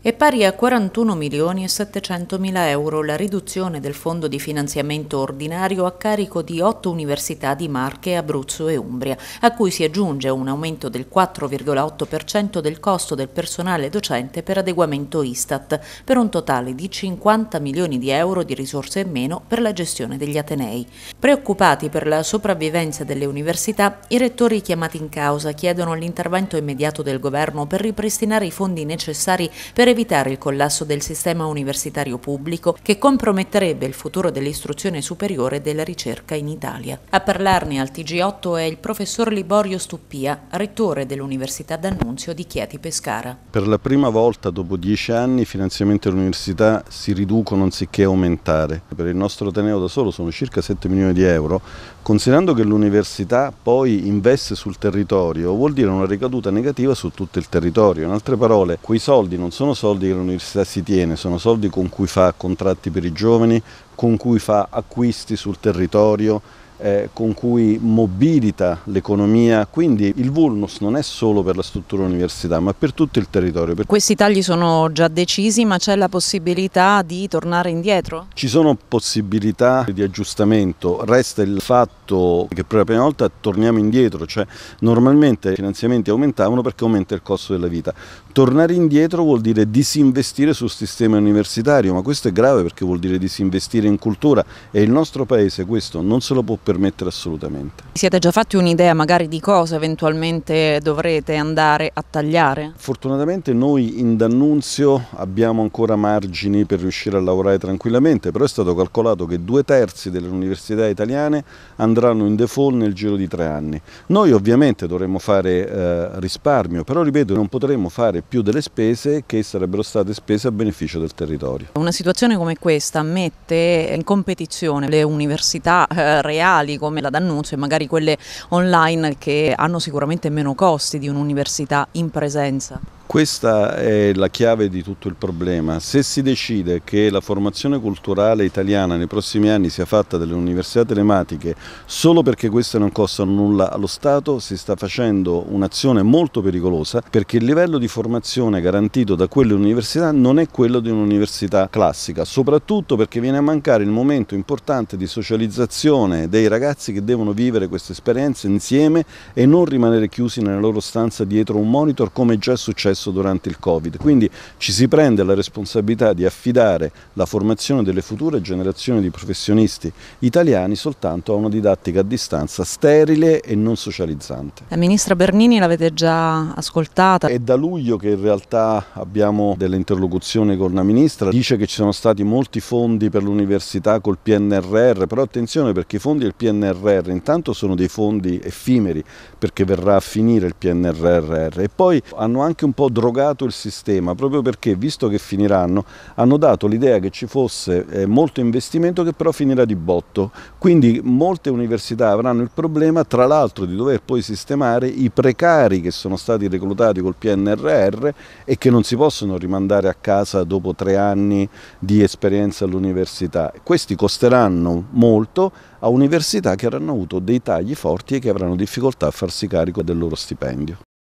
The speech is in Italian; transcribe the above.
È pari a 41 milioni e 700 mila euro la riduzione del fondo di finanziamento ordinario a carico di otto università di Marche, Abruzzo e Umbria, a cui si aggiunge un aumento del 4,8% del costo del personale docente per adeguamento Istat, per un totale di 50 milioni di euro di risorse in meno per la gestione degli Atenei. Preoccupati per la sopravvivenza delle università, i rettori chiamati in causa chiedono l'intervento immediato del governo per ripristinare i fondi necessari per per evitare il collasso del sistema universitario pubblico che comprometterebbe il futuro dell'istruzione superiore e della ricerca in Italia. A parlarne al TG8 è il professor Liborio Stuppia, rettore dell'Università d'Annunzio di Chieti Pescara. Per la prima volta dopo dieci anni i finanziamenti dell'università si riducono anziché aumentare. Per il nostro Ateneo da solo sono circa 7 milioni di euro, considerando che l'università poi investe sul territorio vuol dire una ricaduta negativa su tutto il territorio. In altre parole, quei soldi non sono soldi che l'università si tiene, sono soldi con cui fa contratti per i giovani, con cui fa acquisti sul territorio, eh, con cui mobilita l'economia, quindi il vulnus non è solo per la struttura università ma per tutto il territorio. Questi tagli sono già decisi ma c'è la possibilità di tornare indietro? Ci sono possibilità di aggiustamento, resta il fatto che per la prima volta torniamo indietro, cioè normalmente i finanziamenti aumentavano perché aumenta il costo della vita, tornare indietro vuol dire disinvestire sul sistema universitario ma questo è grave perché vuol dire disinvestire in cultura e il nostro paese questo non se lo può permettere assolutamente. Siete già fatti un'idea magari di cosa eventualmente dovrete andare a tagliare? Fortunatamente noi in D'Annunzio abbiamo ancora margini per riuscire a lavorare tranquillamente, però è stato calcolato che due terzi delle università italiane andranno in default nel giro di tre anni. Noi ovviamente dovremmo fare eh, risparmio, però ripeto non potremmo fare più delle spese che sarebbero state spese a beneficio del territorio. Una situazione come questa mette in competizione le università eh, reali locali come la D'Annunzio e magari quelle online che hanno sicuramente meno costi di un'università in presenza? Questa è la chiave di tutto il problema. Se si decide che la formazione culturale italiana nei prossimi anni sia fatta dalle università telematiche solo perché queste non costano nulla allo Stato, si sta facendo un'azione molto pericolosa perché il livello di formazione garantito da quelle università non è quello di un'università classica, soprattutto perché viene a mancare il momento importante di socializzazione dei ragazzi che devono vivere queste esperienze insieme e non rimanere chiusi nella loro stanza dietro un monitor come già è successo successo durante il Covid. Quindi ci si prende la responsabilità di affidare la formazione delle future generazioni di professionisti italiani soltanto a una didattica a distanza sterile e non socializzante. La ministra Bernini l'avete già ascoltata? È da luglio che in realtà abbiamo delle interlocuzioni con la ministra, dice che ci sono stati molti fondi per l'università col PNRR, però attenzione perché i fondi del PNRR intanto sono dei fondi effimeri perché verrà a finire il PNRR e poi hanno anche un po' po' drogato il sistema, proprio perché, visto che finiranno, hanno dato l'idea che ci fosse eh, molto investimento che però finirà di botto. Quindi molte università avranno il problema, tra l'altro, di dover poi sistemare i precari che sono stati reclutati col PNRR e che non si possono rimandare a casa dopo tre anni di esperienza all'università. Questi costeranno molto a università che avranno avuto dei tagli forti e che avranno difficoltà a farsi carico del loro stipendio.